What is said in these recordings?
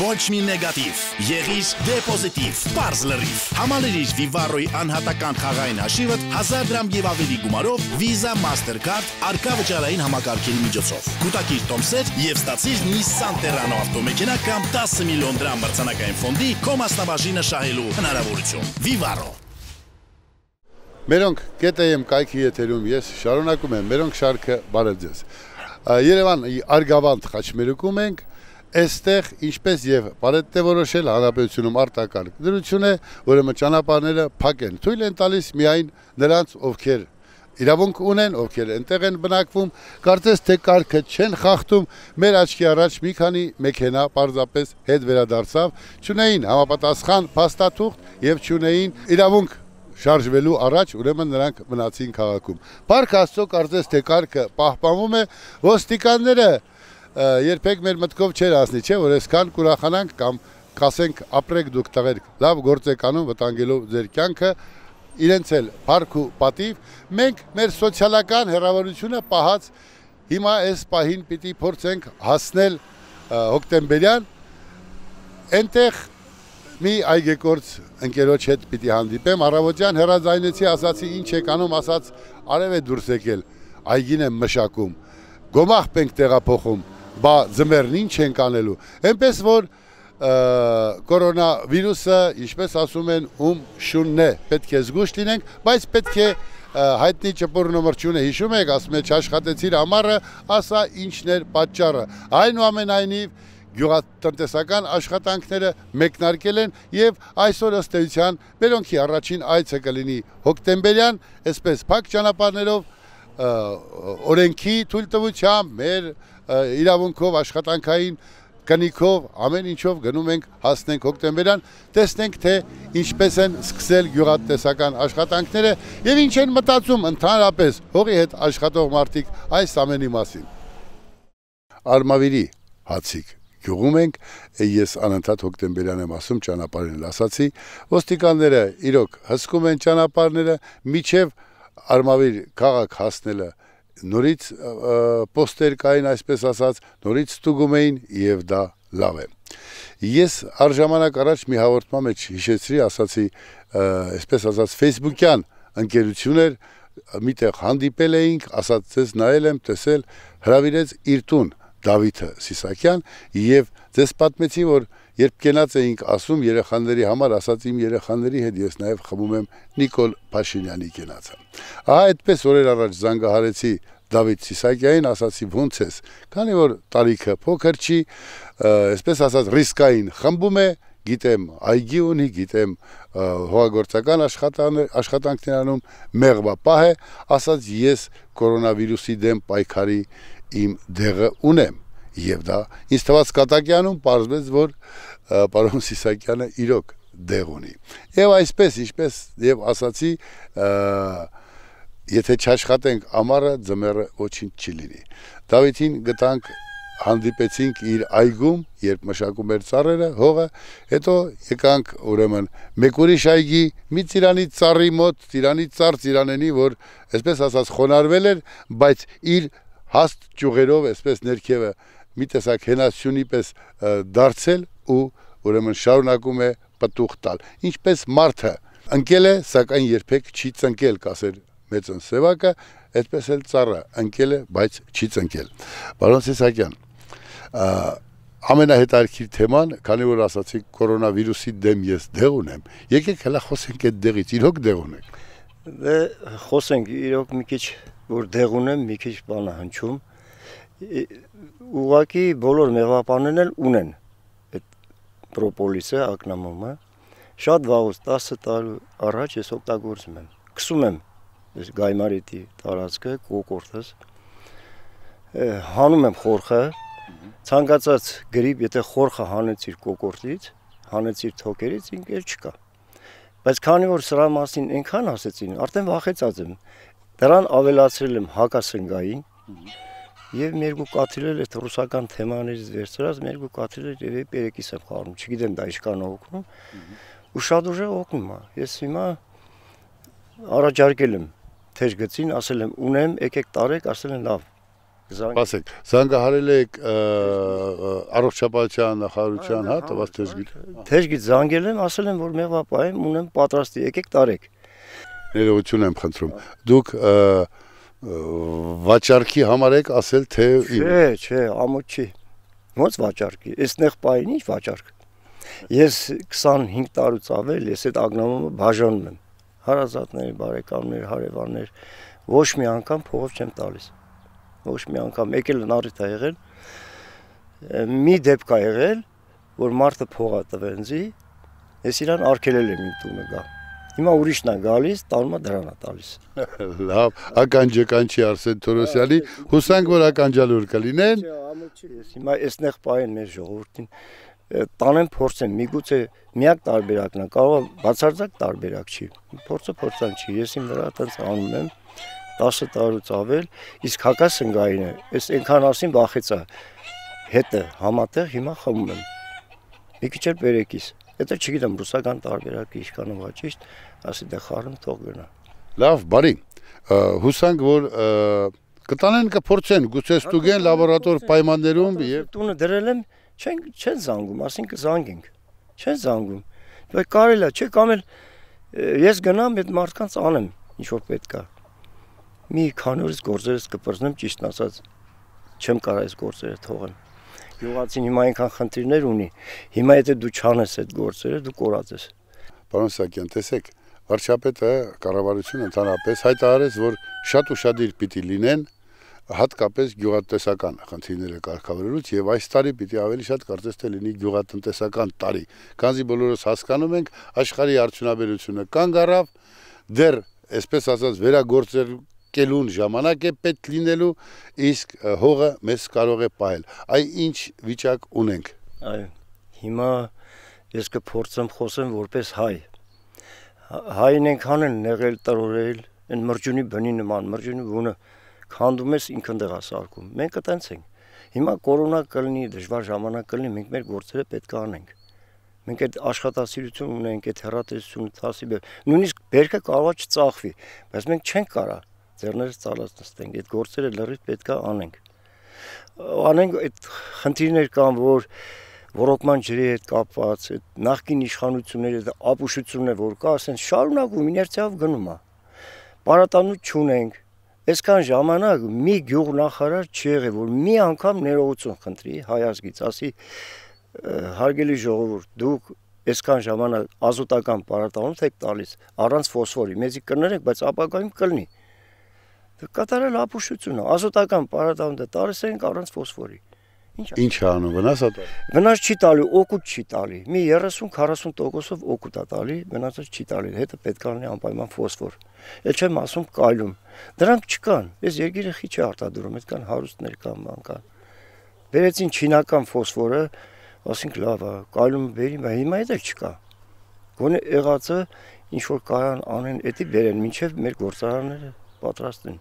ոչ մի նեգատիվ։ Եղիր դեպոզիտիվ, բարձ լրիվ։ Համալրիր Vivarro-ի անհատական խաղային հաշիվդ 1000 դրամ եւ ավելի գումարով Visa Mastercard արկա վճարային համակարգերի միջոցով։ Կուտակիր տոմսեր եւ ստացիր Nissan Terrano ավտոմեքենա կամ 10 միլիոն դրամ մրցանակային ֆոնդի քո մասնաբաժինը շահելու հնարավորություն։ Vivarro Մերոնք գետեմ կայքի եթերում ես շարունակում եմ մերոնք շարքը բարև ձեզ։ Երևան Արգավանդ խաչմերուկում ենք այստեղ ինչպես եւ բարետեւորոշել հանրապետությունում արտակարգ դրություն է, ուրեմն ճանապարհները փակ են։ Թույլ են տալիս միայն նրանց, ովքեր իրավունք ունեն, ովքեր ընտեղ են բնակվում, կարծես թե կարգը չեն խախտում, մեր աչքի առաջ մի քանի մեքենա պարզապես հետ վերադարձավ, չունեին համապատասխան փաստաթուղթ եւ չունեին իրավունք շարժվելու առաջ ուրեմն նրանք մնացին քաղաքում։ Փառք Աստծո կարծես թե կարգը պահպանվում է ոստիկանները երբեք մեր մտքով չէր ասնի, չէ, որ այսքան կուրախանանք կամ կասենք ապրեք դուք տղերք, լավ գործ եք անում վտանգելով ձեր կյանքը, իրենց էլ բարք ու պատիվ, մենք մեր սոցիալական հերավորությունը պահած հիմա այս պահին պիտի փորձենք հասնել հոկտեմբերյան, ենտեղ մի այգեկործ ընկերոչ հետ պիտի հանդիպեմ, առավոտյան հերազայնեցի ասացի ինչ եք անում, ասաց արև է դուրս եկել, այգին եմ մշակում, գոմախ պենք տեղափոխում, բա ձմերն ինչ ենք անելու։ Էնպես որ կորոնավիրուսը, ինչպես ասում են, ում շունն է, պետք է զգուշ լինենք, բայց պետք է հայտնի ճպուր նոմրջունը հիշում եք, ասում է չաշխատեցիր ամառը, ասա ինչն էր պատճառը։ Այնուամենայնիվ գյուղատնտեսական աշխատանքները մեկնարկել են եւ այսօր ըստ էության մերոնքի առաջին այցը կլինի հոկտեմբերյան, այսպես փակ ճանապարհներով օրենքի թույլտվությամբ, մեր իրավունքով, աշխատանքային կնիքով, ամեն ինչով գնում ենք հասնենք հոկտեմբերյան, տեսնենք թե ինչպես են սկսել գյուղատնտեսական աշխատանքները եւ ինչ են մտածում ընդհանրապես հողի հետ աշխատող մարդիկ այս ամենի մասին։ Արմավիրի հացիկ գյուղում ենք, ես անընդհատ հոկտեմբերյան եմ ասում ճանապարհին լասացի, ոստիկանները իրոք հսկում են ճանապարհները միջև արմավիր քաղաք հասնելը նորից պոստեր կային, այսպես ասած, նորից ստուգում էին եւ դա լավ է։ Ես արժամանակ առաջ մի հաղորդման մեջ հիշեցրի, ասացի, այսպես ասած, Facebook-յան ընկերություններ միտեղ հանդիպել էինք, ասաց ձեզ նայել եմ, տեսել, հրավիրեց իր տուն Դավիթը Սիսակյան եւ ձեզ պատմեցի, որ Երբ կենած էինք ասում երեխաների համար, ասած իմ երեխաների հետ ես նաև խմում եմ Նիկոլ Փաշինյանի կենացը։ Ահա այդպես օրեր առաջ զանգահարեցի Դավիթ Սիսակյանին, ասացի ո՞նց ես։ Քանի որ տարիքը փոքր չի, այսպես ասած ռիսկային խմբում է, գիտեմ այգի ունի, գիտեմ հողագործական աշխատանքներ անում, մեղվա պահ է, ասած ես կորոնավիրուսի դեմ պայքարի իմ դեղը ունեմ եւ դա ինձ թվաց կատակյանում parzvեց որ պարոն Սիսակյանը իրոք դեղ ունի եւ այսպես ինչպես եւ ասացի եթե չաշխատենք ամառը ձմեռը ոչինչ չլինի Դավիթին գտանք հանդիպեցինք իր այգում, երբ մշակում էր ծառերը, հողը, հետո եկանք ուրեմն մեկ ուրիշ այգի, մի ծիրանի ծառի մոտ, ծիրանի ծառ ծիրանենի, որ այսպես ասած խոնարվել էր, բայց իր հաստ ճյուղերով այսպես ներքևը մի տեսակ հենասյունի պես դարձել ու ուրեմն շարունակում է պտուղ տալ։ Ինչպես մարդը ընկել է, սակայն երբեք չի ծնկել, կասեր մեծն Սևակը, այդպես էլ ծառը ընկել է, բայց չի ծնկել։ Պարոն Սիսակյան, ամենահետարքիր թեման, քանի որ ասացի կորոնավիրուսի դեմ ես դեղ ունեմ, եկեք հələ խոսենք այդ դեղից, իրոք դեղ ունեք։ Դե խոսենք, իրոք մի քիչ որ դեղ ունեմ, մի քիչ բան հնչում ուղակի բոլոր մեղվապաններն էլ ունեն այդ պրոպոլիսը, ակնամոմը։ Շատ վաղուց 10 տարի առաջ ես օգտագործում եմ։ Կսում եմ այս գայմարիտի տարածքը կոկորտս։ Հանում եմ խորխը, ցանկացած գրիպ, եթե խորխը հանեցիր կոկորտից, հանեցիր թոկերից, ինքեր չկա։ Բայց քանի որ սրա մասին այնքան ասեցին, արդեն վախեցած եմ։ Դրան ավելացրել եմ հակասնգային, Եվ մեր երկու կաթիլեր այդ ռուսական թեմաներից վերցրած մեր երկու կաթիլեր եւ երեքիս եմ խառնում։ Չգիտեմ դա ինչքան օգնում։ Ու շատ ուժը օգնում է։ Ես հիմա առաջարկել եմ թեր գծին, ասել եմ ունեմ, եկեք տարեք, ասել են լավ, Պասեք, զանգահարել եք առողջապահության նախարարության, հա, տված թեժգիտ։ Թեժգիտ զանգել եմ, ասել եմ, որ մեղվապահ եմ, ունեմ պատրաստի, եկեք տարեք։ Ներողություն եմ խնդրում։ Դուք վաճարքի համար եք ասել թե Չէ, չէ, ամոթ չի։ Ոնց վաճարքի։ Էստեղ պայն ի՞նչ վաճարք։ Ես 25 տարուց ավել ես այդ ագնամումը բաժանում եմ։ Հարազատների, բարեկամներ, հարևաններ ոչ մի անգամ փողով չեմ տալիս։ Ոչ մի անգամ եկել նարիտ է եղել։ Մի դեպք է եղել, որ մարդը փողա տվենձի, ես իրան արկելել եմ իմ տունը գա։ Հիմա ուրիշն է գալիս, տալմա դրան է տալիս։ Լավ, ականջականչի Արսեն Թորոսյանի, հուսանք որ ականջալուր կլինեն։ Ես հիմա էսնեղ պայն մեր ժողովրդին տանեմ փորձեմ, միգուցե միակ տարբերակն է, կարող է բացարձակ տարբերակ չի։ Փորձը փորձան չի, ես իմ վրա այտենց անում եմ 10 տարուց ավել, իսկ հակասնգային է, ես այնքան ասին վախեցա։ Հետը համատեղ հիմա խմում եմ։ Մի քիչ էլ բերեկիս։ Եթե չգիտեմ ռուսական տարբերակը ինչքանով է ճիշտ, ասի դե խառն թող գնա։ Լավ, բարի։ Հուսանք որ կտանեն կփորձեն, գուցե հա, ստուգեն լաբորատոր պայմաններում եւ տունը դրել եմ, չեն չեն զանգում, ասին կզանգենք։ Չեն զանգում։ Բայց կարելա, չէ՞ կամ էլ ես գնամ այդ մարդկանց անեմ, ինչ որ պետքա։ Մի քանի օրից գործերս կպրծնեմ, ճիշտն ասած, չեմ կարող այս գործերը թողեմ։ Գյուղացին հիմա այնքան խնդիրներ ունի։ Հիմա եթե դու չանես այդ գործերը, դու կորած ես։ Պարոն Սակյան, տեսեք, վարչապետը կառավարությունը ընդհանրապես հայտարարեց, որ շատ ուրشادիր պիտի լինեն հատկապես գյուղատնտեսական խնդիրները կարգավորելուց եւ այս տարի պիտի ավելի շատ կարծես թե լինի գյուղատնտեսական տարի։ Քանզի բոլորս հասկանում ենք, աշխարհի արդյունաբերությունը կանգ առավ, դեռ այսպես ասած վերագործել կելուն ժամանակ է պետք լինելու, իսկ հողը մեզ կարող է պահել։ Այ ինչ վիճակ ունենք։ Այո։ Հիմա ես կփորձեմ խոսեմ որպես հայ հայն ենքան են նեղել, տրորել, այն մրջունի բնի նման, մրջունի բունը քանդում ես ինքն դեղա սարկում։ Մենք այտենց ենք։ Հիմա կորոնա կլինի, դժվար ժամանակ կլինի, մենք մեր գործերը պետք է անենք։ Մենք այդ աշխատասիրություն ունենք, այդ հերատեսությունը թասի բեր։ Նույնիսկ բերքը կարողա չծախվի, բայց մենք չենք կարա ձեռները ծալած նստենք, այդ գործերը լրիվ պետք է անենք։ Անենք այդ խնդիրներ կան, որ ռոռոկման ջրի հետ կապված, այդ նախկին իշխանությունների այդ ապուշությունը որ կա, ասենց շարունակում իներցիայով գնում է։ Պարատանուց չունենք։ Այսքան ժամանակ մի գյուղ նախարար չի եղել, որ մի անգամ ներողություն խնդրի հայազգից, ասի հարգելի ժողովուրդ, դուք այսքան ժամանակ ազոտական պարատանոց եք տալիս առանց ֆոսֆորի, մեզի կներեք, բայց ապագայում կլնի։ Կատարել ապուշությունը, ազոտական պարատանոց տալիս ենք առանց ֆոսֆորի։ Ինչ անում, վնաս է տալի։ Վնաս չի տալի, օգուտ չի տալի։ Մի 30-40%-ով օգուտ է տալի, վնասը չի տալի։ Հետը պետք է լինի անպայման ֆոսֆոր։ Էլ չեմ ասում կալիում։ Դրանք չկան։ Այս երկիրը խիչ է արտադրում, այդ կան հարուստներ կան, ման կան։ Բերեցին չինական ֆոսֆորը, ասինք լավ է, կալիում բերին, բայց հիմա էլ չկա։ Գոնե եղածը ինչ որ կարան անեն, դա վերեն, ինչև մեր գործարանները պատրաստ են։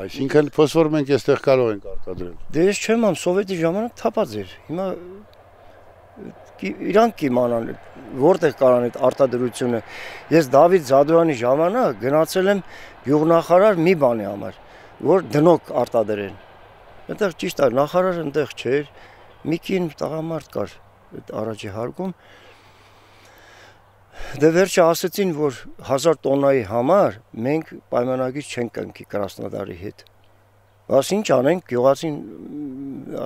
Այսինքն փոսոր մենք այստեղ կարող ենք արտադրել։ Դե ես չեմ ամ սովետի ժամանակ թափած էր։ Հիմա իրանք կիմանան որտեղ կարան այդ արտադրությունը։ Ես Դավիթ Զադոյանի ժամանակ գնացել եմ յուղնախարար մի բանի համար, որ դնոկ արտադրեն։ Այնտեղ ճիշտ է, նախարարը այնտեղ չէր, մի քիչ տղամարդ կար այդ առաջի հարկում, Դե վերջը ասացին, որ 1000 տոննայի համար մենք պայմանագիր չենք կնքի Կրասնոդարի հետ։ Բաս ինչ անենք, գյուղացին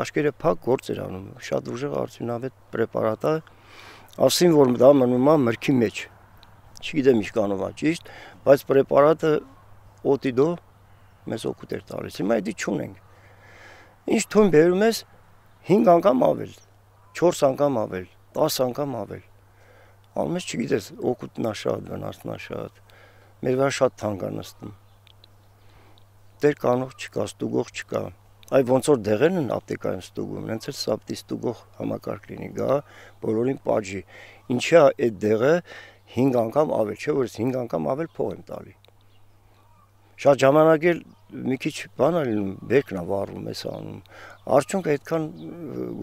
աշկերտը փակ գործ էր անում, շատ ուժեղ արդյունավետ պրեպարատա, ասին, որ դա մնում է մրգի մեջ։ Չգիտեմ ինչ կանով է ճիշտ, բայց պրեպարատը օտիդո մեզ օգուտ էր տալիս։ Հիմա դա չունենք։ Ինչ թույն բերում ես 5 անգամ ավել, 4 անգամ ավել, 10 անգամ ավել անում ես չգիտես, օգուտնա շատ, վնասնա շատ։ Մեր վրա շատ թանկ է նստում։ Տեր կանող չկա, ստուգող չկա։ Այ ոնց որ դեղերն են ապտեկայում ստուգում, նենց էլ սապտի ստուգող համակարգ լինի, գա, բոլորին պատժի։ Ինչա այդ դեղը 5 անգամ ավել, չէ՞ որ 5 անգամ ավել փող եմ տալի։ Շատ ժամանակ էլ մի քիչ բան ալինում, բերքն է վառում, էս անում։ Արդյունքը այդքան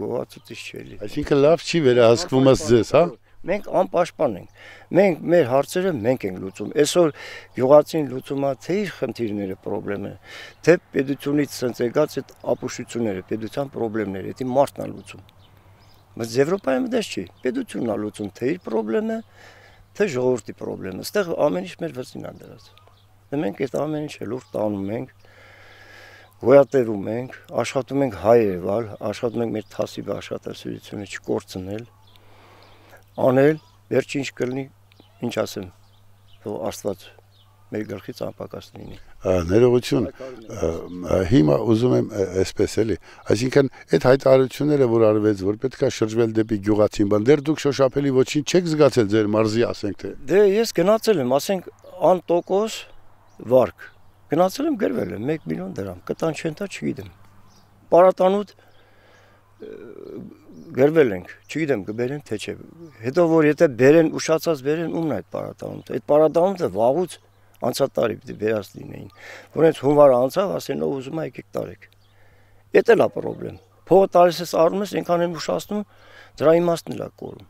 գողացուցիչ չէ լի։ Այսինքն լավ չի վերահսկվում ես ձեզ, հա։ Մենք անպաշտպան ենք։ Մենք մեր հարցերը մենք ենք լուծում։ Այսօր գյուղացին լուծում է թե իր խնդիրները, խնդրեմը, թե պետությունից ցենց եկած այդ ապուշությունները, պետության խնդիրները, դա մարդն է լուծում։ Բայց Եվրոպայում դա չի։ Պետությունն է լուծում թե իր խնդրեմը, թե ժողովրդի խնդրեմը։ Այստեղ ամեն ինչ մեր վրսին է դրած։ Դե մենք այդ ամեն ինչը լուրջ տանում ենք, գոյատևում ենք, աշխատում ենք հայերևալ, աշխատում ենք մեր թասիբը աշխատասիրությունը չկորցնել անել, վերջինչ կլինի, ինչ ասեմ, որ Աստված մեր գլխից անպակաս լինի։ Ներողություն, հիմա ուզում եմ այսպես էլի, այսինքն այդ հայտարարությունները, որ արվեց, որ պետքա շրջվել դեպի գյուղացին բան, դեռ դուք շոշափելի ոչինչ չեք զգացել ձեր մարզի, ասենք թե։ Դե ես գնացել եմ, ասենք անտոկոս վարկ։ Գնացել եմ, գրվել եմ 1 միլիոն դրամ, կտան չեն տա չգիտեմ։ Պարատանուտ գրվել ենք, չգիտեմ կբերեն թե չէ։ Հետո որ եթե բերեն ուշացած բերեն ումն այդ պարադամունտը։ Այդ պարադամունտը վաղուց անցած տարի պիտի վերած լինեին։ Որ հենց հունվարը անցավ, ասեն ով ուզում է եկեք տարեք։ Դա էլ է խնդրեմ։ Փողը տարիս ես առնում ես, այնքան էլ ուշացնում, դրա իմաստն էլ է կորում։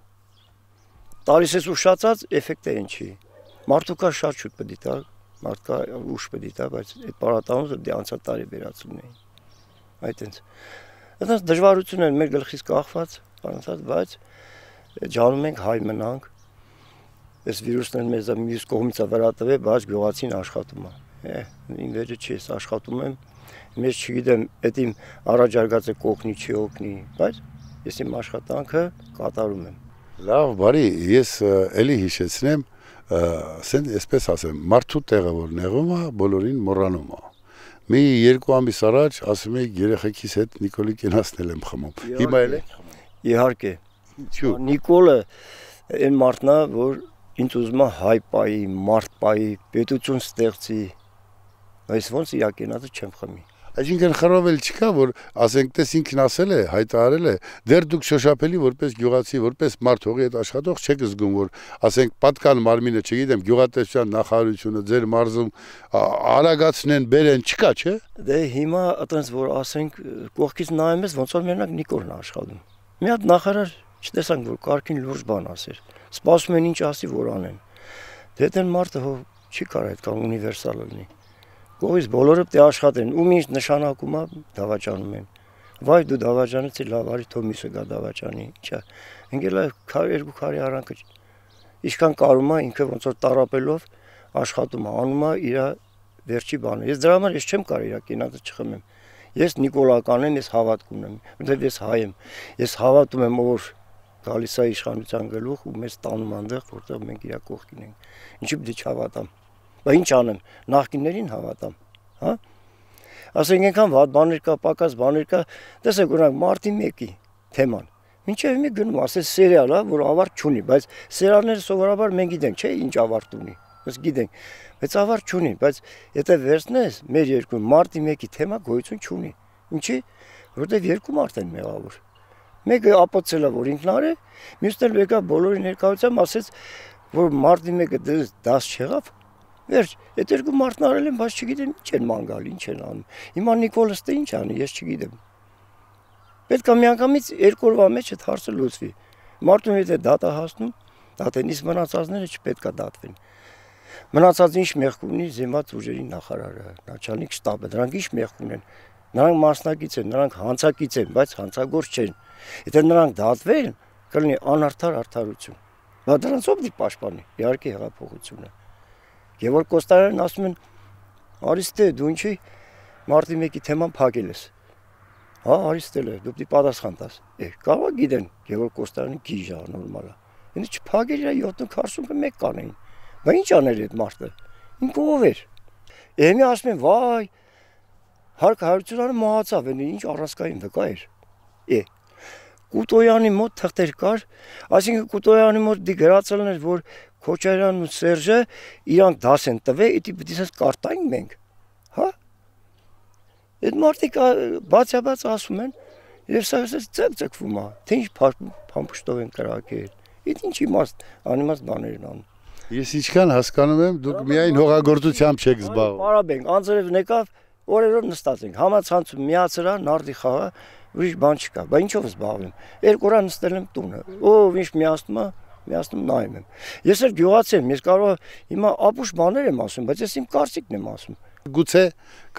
Տարիս ես ուշացած էֆեկտերին չի։ Մարդու կա շատ շուտ պիտի տա, մարդ կա ուշ պիտի տա, բայց այդ պարադամունտը դե անցած տարի վերած լինեին։ Այդտենց Այդպես դժվարություն են մեր գլխից կախված, անընդհատ, բայց ջանում ենք հայ մնանք։ Այս վիրուսն էլ մեզ մյուս կողմից է վրա տվել, բայց գյուղացին աշխատում է։ Է, իմ վերը չի, ես աշխատում եմ։ Մեզ չգիտեմ, այդ իմ առաջարկածը կօգնի, չի օգնի, բայց ես իմ աշխատանքը կատարում եմ։ Լավ, բարի, ես էլի հիշեցնեմ, ասեն, այսպես ասեմ, մարդու տեղը որ նեղում է, բոլորին մռանում է։ Մի երկու ամիս առաջ ասում էի երեխեքիս հետ Նիկոլի կենացնել եմ խմում։ Հիմա էլ եք խմում։ Իհարկե։ Ինչու։ Նիկոլը այն մարդն է, որ ինձ ուզում է հայ պայի, մարդ պայի, պետություն ստեղծի։ Այս ոնց իրակենացը չեմ խմի։ Այսինքն խռովել չկա, որ ասենք, տես ինքն ասել է, հայտարարել է, դեռ դուք շոշափելի որպես գյուղացի, որպես մարդ հողի հետ աշխատող չեք զգում, որ ասենք պատկան մարմինը, չգիտեմ, գյուղատնտեսության նախարարությունը ձեր մարզում արագացնեն, բերեն, չկա, չէ՞։ Դե հիմա այտենց որ ասենք կողքից նայում ես, ոնց որ մենակ Նիկոլն աշխատում։ Մի հատ նախարար չտեսանք, որ կարգին լուրջ բան ասեր։ Սպասում են ինչ ասի, որ անեն։ Դե դեն մարդը չի կարող այդ կամ ունիվերսալ լինի կողմից բոլորը պետք է աշխատեն, ում ինչ նշանակում է դավաճանում են։ Վայ դու դավաճանից լավ արի Թոմիսը գա դավաճանի, ինչա։ Ընկել է քար երկու քարի արանքը։ Ինչքան կարում է ինքը ոնց որ տարապելով աշխատում է, անում է իր վերջի բանը։ Ես դրա համար ես չեմ կարող իր կինածը չխմեմ։ Ես նիկոլական եմ, ես հավատք ունեմ, որտեղ ես հայ եմ։ Ես հավատում եմ, որ գալիս է իշխանության գլուխ ու մեզ տանում այնտեղ, որտեղ մենք իր կողքին ենք։ Ինչի՞ պետք է չհավատամ։ Բա ինչ անեմ, նախկիններին հավատամ, հա? Ասենք այնքան վատ բաներ կա, պակաս բաներ կա, տեսեք օրինակ մարտի 1-ի թեման։ Մինչև մի գնում ասես սերիալ, հա, որ ավարտ չունի, բայց սերիալները սովորաբար մենք գիտենք, չէ, ինչ ավարտ ունի։ Ես գիտենք, բայց ավարտ չունի, բայց եթե վերցնես մեր երկրում մարտի 1-ի թեմա գոյություն չունի։ Ինչի՞, որտեղ երկու մարդ են մեղավոր։ Մեկը ապացել է, որ ինքնար է, մյուսն էլ եկա բոլորի ներկայությամբ ասեց, որ մարտի մեկը դες դաս չեղավ, Վերջ, այդ երկու մարդն արել են, բայց չգիտեմ ինչ են ման գալ, ինչ են անում։ Հիմա Նիկոլստը ինչ անի, ես չգիտեմ։ Պետք է միանգամից երկու օրվա մեջ այդ հարցը լուծվի։ Մարդուն եթե դատա հասնում, դատենից մնացածները չպետք է դատվեն։ Մնացած ինչ մեղք ունի զինված ուժերի նախարարը, начальник շտաբը, դրանք ինչ մեղք ունեն։ Նրանք մասնակից են, նրանք հանցակից են, բայց հանցագործ չեն։ Եթե նրանք դատվեն, կլինի անարդար արդարություն։ Բա դրանցով դի պաշտպանի իհարկե հեղափոխությունը։ Եվ որ Կոստարյանն ասում են Արիստե, դու ինչի մարտի 1-ի թեման փակել ես։ Հա, Արիստել է, դու պետք է պատասխան տաս։ Է, կարո՞ղ է գիտեն Գևոր Կոստարյանը գիժա նորմալ է։ Ինձ չփակել իր 740-ը մեկ կանեին։ Բա ինչ աներ այդ մարտը։ Ինքը ով էր։ Էմի ասում են, վայ, հարկ հարությունանը մահացավ, այնի ինչ առասկային վկա էր։ Է, Կուտոյանի մոտ թղթեր կար, այսինքն Կուտոյանի մոտ դի գրածելն էր, որ Քոչարյանն ու Սերժը իրանք դաս են տվել, իդի պիտի ասես կարտային մենք, հա? Այդ մարդիկ բացաբաց ասում են, եւ սա ասես ծեփ-ծեփվում է, թե ինչ փամփշտով են կրակել։ Իդ ինչ իմաստ, անիմաստ բաներ են անում։ Ես ինչքան հասկանում եմ, դուք միայն հողագործությամբ չեք զբաղվում։ Պարաբենք, անձրև նեկավ, օրերով նստած ենք, համացանցում միացրա, նարդի խաղա, ուրիշ բան չկա։ Բա ինչով զբաղվում։ Երկու օր նստել եմ տունը։ Ով ինչ միացնում է, միացնում նայում եմ։ Ես էլ գյուղացի եմ, ես կարող հիմա ապուշ բաներ եմ ասում, բայց ես իմ կարծիքն եմ ասում։ Գուցե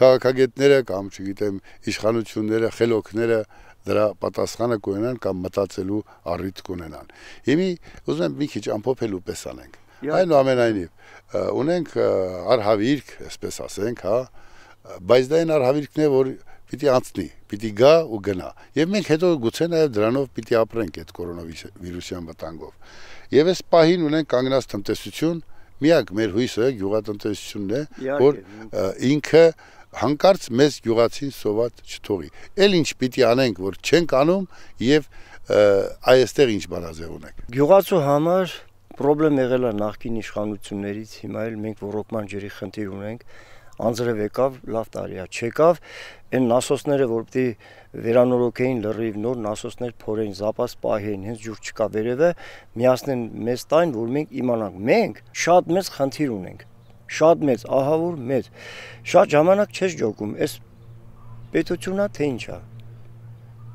քաղաքագետները կամ, չգիտեմ, իշխանությունները, խելոքները դրա պատասխանը կունենան կամ մտածելու առիթ կունենան։ Հիմի ուզում եմ մի քիչ ամփոփելու պես անենք։ Այնուամենայնիվ ունենք արհավիրք, այսպես ասենք, հա, բայց դա այն արհավիրքն է, որ պիտի անցնի, պիտի գա ու գնա։ Եվ մենք հետո գուցե նաև դրանով պիտի ապրենք այդ կորոնավիրուսյան վտանգով։ Եվ այս պահին ունենք կանգնած տնտեսություն, միակ մեր հույսը գյուղատնտեսությունն է, որ ինքը հանկարծ մեզ գյուղացին սոված չթողի։ Էլ ինչ պիտի անենք, որ չենք անում եւ այստեղ ինչ բանաձև ունենք։ Գյուղացու համար խնդրեմ եղել է նախկին իշխանություններից, հիմա էլ մենք ռոկման ջրի խնդիր ունենք անձրև եկավ, լավ տարիա չեկավ, այն նասոսները, որ պիտի վերանորոգեին լրիվ նոր նասոսներ փորեին, զապաս պահեին, հենց ջուր չկա վերևը, միացնեն մեզ տան, որ մենք իմանանք։ Մենք շատ մեծ խնդիր ունենք։ Շատ մեծ, ահա որ մեծ։ Շատ ժամանակ չես ջոկում, այս պետությունա թե ինչա։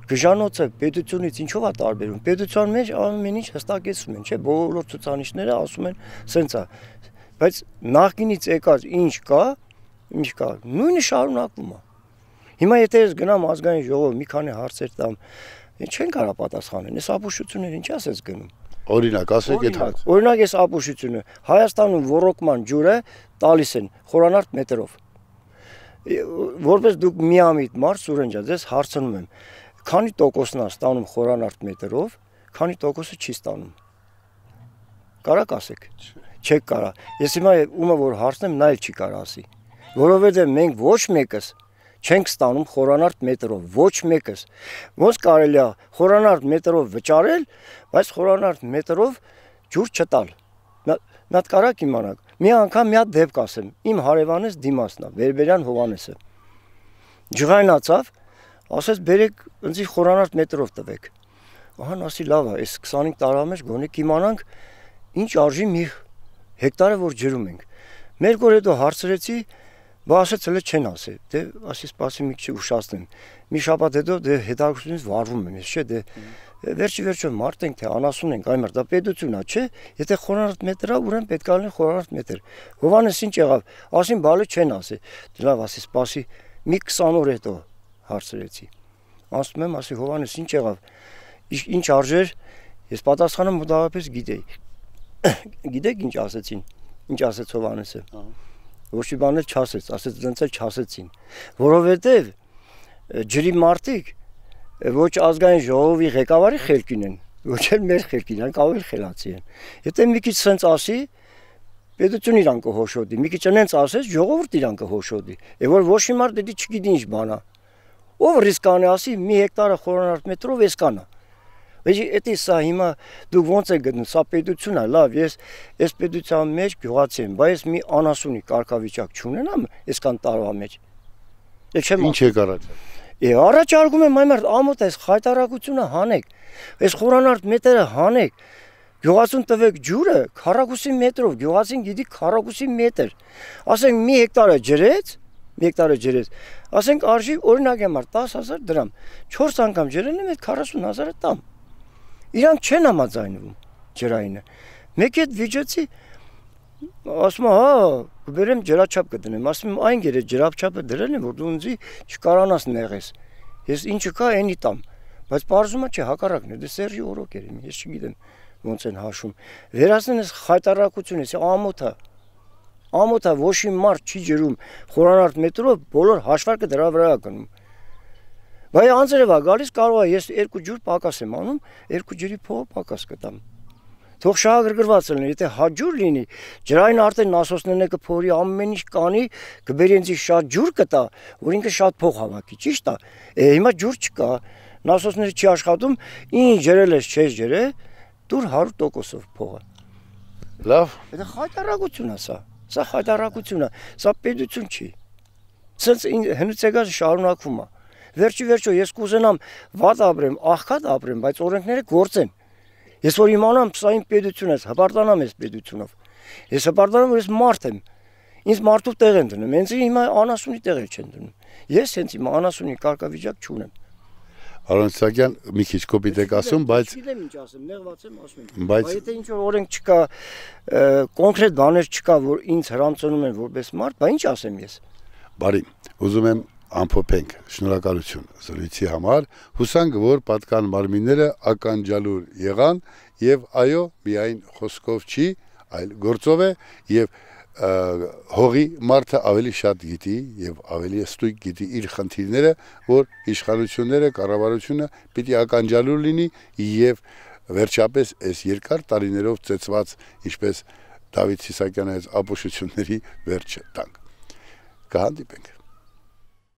Գժանոցը պետությունից ինչով է տարբերվում։ Պետության մեջ ամեն ինչ հստակեցում են, չէ՞, բոլոր ցուցանիշները ասում են, սենց է։ Բայց նախկինից եկած ինչ կա, ինչ կա, նույնը շարունակվում է։ Հիմա եթե ես գնամ ազգային ժողով մի քանի հարցեր տամ, չեն կարա պատասխանել։ Այս ապուշությունները ինչի՞ ասես գնում։ Օրինակ, ասեք այդ հարց։ Օրինակ, այս ապուշությունը Հայաստանում ռոռոկման ջուրը տալիս են խորանարդ մետրով։ Որպես դուք միամիտ մարդ Սուրենջա, ձեզ հարցնում եմ, քանի տոկոսն է ստանում խորանարդ մետրով, քանի տոկոսը չի ստանում։ Կարա կասեք։ Չեք կարա։ Ես հիմա ումը որ հարցնեմ, նայել չի կարա ասի որովհետև մենք ոչ մեկս չենք ստանում խորանարդ մետրով, ոչ մեկս։ Ոնց կարելի է խորանարդ մետրով վճարել, բայց խորանարդ մետրով ջուր չտալ։ Մատկարակ իմանաք։ Մի անգամ մի հատ դեպք ասեմ։ Իմ հարևանս դիմասն է, Վերբերյան Հովանեսը։ Ջղայնացավ, ասես բերեք ինձի խորանարդ մետրով տվեք։ Ահա ասի լավ է, այս 25 տարվա մեջ գոնե կիմանանք ինչ արժի մի հեկտարը որ ջրում ենք։ Մեր կոր հետո հարցրեցի, Բա ասեց հələ չեն ասի։ Դե ասի սպասի մի քիչ ուշացնեմ։ Մի շաբաթ հետո դե հետաքրքրությունից վարվում եմ ես, չէ՞, դե վերջի վերջո մարդ ենք թե անասուն ենք, այմեր դա պետությունա, չէ՞։ Եթե խորանարդ մետրա, ուրեմն պետք է լինի խորանարդ մետր։ Հովանես ինչ եղավ։ Ասին բալը չեն ասի։ Դե լավ ասի սպասի մի 20 օր հետո հարցրեցի։ Ասում եմ, ասի Հովանես ինչ եղավ։ Ինչ արժեր։ Ես պատասխանը մոտավորապես գիտեի։ Գիտեք ինչ ասեցին։ Ինչ ասեց Հովանեսը։ Ահա ոչ մի բաներ չասեց, ասեց դենց էլ չասեցին, որովհետև ջրի մարդիկ ոչ ազգային ժողովի ղեկավարի խելքին են, ոչ էլ մեր խելքին, այն կարող էլ խելացի են։ Եթե մի քիչ սենց ասի, պետություն իրան կհոշոտի, մի քիչ այնց ասես, ժողովուրդ իրան կհոշոտի։ Եվ որ ոչ մի մարդ դա չգիտի ինչ բանա։ Ով ռիսկ անի ասի, մի հեկտարը խորանարդ մետրով էս կանա։ Բայց էդի սա հիմա դուք ո՞նց է գտնում, սա պետությունն է, լավ, ես այս պետության մեջ գյուղացի եմ, բայց մի անասունի կարգավիճակ չունենամ այսքան տարվա մեջ։ Ես չեմ Ինչ եք առաջ։ Է առաջարկում եմ այ մարդ ամոթ այս խայտարակությունը հանեք։ Այս խորանարդ մետերը հանեք։ Գյուղացուն տվեք ջուրը 40 մետրով, գյուղացին գիտի 40 մետր։ Ասենք 1 հեկտարը ջրեց, 1 հեկտարը ջրեց։ Ասենք արժի օրինակ եմ 10000 դրամ։ 4 անգամ ջրելն եմ այդ 40000-ը տամ։ Իրանք չեն համաձայնվում ջրայինը։ Մեկ հետ վիճեցի ասում հա կբերեմ ջրաչափ կդնեմ ասում եմ այն գերե ջրաչափը դրել եմ որ դու ինձի չկարանաս նեղես ես ինչը կա այնի տամ բայց բարձումը չէ հակառակն է դե Սերժի օրոկեր եմ ես չգիտեմ ոնց են հաշում վերացնես խայտարակությունից ամոթա ամոթա ոչի մարդ չի ջրում խորանարդ մետրով բոլոր հաշվարկը դրա վրա է գնում Բայց անձրև է գալիս, կարող է ես երկու ջուր պակաս եմ անում, երկու ջուրի փողը պակաս կտամ։ Թող շահագրգռված լինի, եթե հաջուր լինի, ջրային արդեն նասոսներն է կփորի ամեն ինչ կանի, կբերի ինձ շատ ջուր կտա, որ ինքը շատ փող հավաքի, ճիշտ է։ Է հիմա ջուր չկա, նասոսները չի աշխատում, ինչ ջրել ես, չես ջրել, դուր 100%-ով փողը։ Լավ։ Դա խայտարակություն է սա։ Սա խայտարակություն է, սա պետություն չի։ Սենց հնուցեգազը շարունակվում է։ Վերջի վերջո ես կուզենամ վատ ապրեմ, աղքատ ապրեմ, բայց օրենքները գործեն։ Ես որ իմանամ, սա իմ պետությունն է, հպարտանամ ես պետությունով։ Ես հպարտանամ, որ ես մարդ եմ։ Ինձ մարդու տեղ են դնում, հենց հիմա անասունի տեղ էլ չեն դնում։ Ես հենց հիմա անասունի կարգավիճակ չունեմ։ Արոն Սակյան մի քիչ կոպիտ եք ասում, բայց գիտեմ ինչ ասեմ, նեղված եմ ասում եմ։ Բայց եթե ինչ որ օրենք չկա, կոնկրետ բաներ չկա, որ ինձ հрамցնում են որպես մարդ, բա ինչ ասեմ ես։ Բարի, ուզում եմ ամփոփենք։ Շնորհակալություն զրույցի համար։ Հուսանք, որ պատկան մարմինները ականջալուր եղան եւ այո, միայն խոսքով չի, այլ գործով է եւ հողի մարդը ավելի շատ գիտի եւ ավելի ստույգ գիտի իր խնդիրները, որ իշխանությունները, կառավարությունը պիտի ականջալուր լինի եւ վերջապես այս երկար տարիներով ծեծված, ինչպես Դավիթ Սիսակյանը այս ապոշությունների վերջը տանք։ Կհանդիպենք։